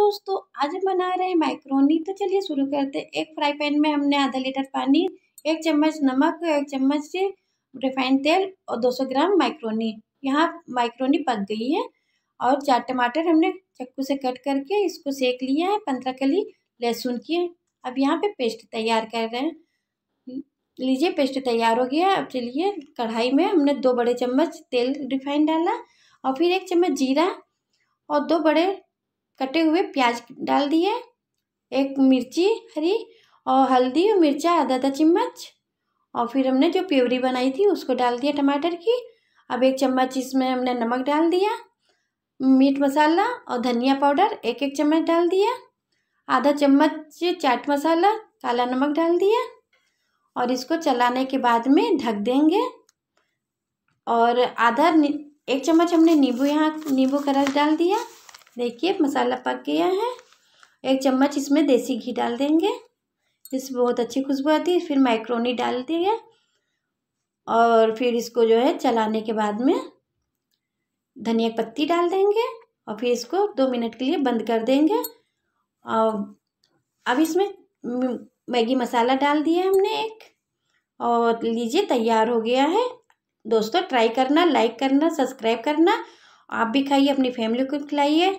दोस्तों आज हम बना रहे हैं माइक्रोनी तो चलिए शुरू करते हैं एक फ्राई पैन में हमने आधा लीटर पानी एक चम्मच नमक एक चम्मच रिफाइंड तेल और 200 ग्राम माइक्रोनी यहाँ माइक्रोनी पक गई है और चार टमाटर हमने चक्कू से कट करके इसको सेक लिया है पंद्रह कली लहसुन की है अब यहाँ पे पेस्ट तैयार कर रहे हैं लीजिए पेस्ट तैयार हो गया अब चलिए कढ़ाई में हमने दो बड़े चम्मच तेल रिफाइंड डाला और फिर एक चम्मच जीरा और दो बड़े कटे हुए प्याज डाल दिए एक मिर्ची हरी और हल्दी और मिर्चा आधा आधा चम्मच और फिर हमने जो प्योरी बनाई थी उसको डाल दिया टमाटर की अब एक चम्मच इसमें हमने नमक डाल दिया मीट मसाला और धनिया पाउडर एक एक चम्मच डाल दिया आधा चम्मच चाट मसाला काला नमक डाल दिया और इसको चलाने के बाद में ढक देंगे और आधा एक चम्मच हमने नींबू यहाँ नींबू का रस डाल दिया देखिए मसाला पक गया है एक चम्मच इसमें देसी घी डाल देंगे इससे बहुत अच्छी खुशबू आती है फिर माइक्रोनी डाल दी है और फिर इसको जो है चलाने के बाद में धनिया पत्ती डाल देंगे और फिर इसको दो मिनट के लिए बंद कर देंगे और अब इसमें मैगी मसाला डाल दिया हमने एक और लीजिए तैयार हो गया है दोस्तों ट्राई करना लाइक करना सब्सक्राइब करना आप भी खाइए अपनी फैमिली को खिलाइए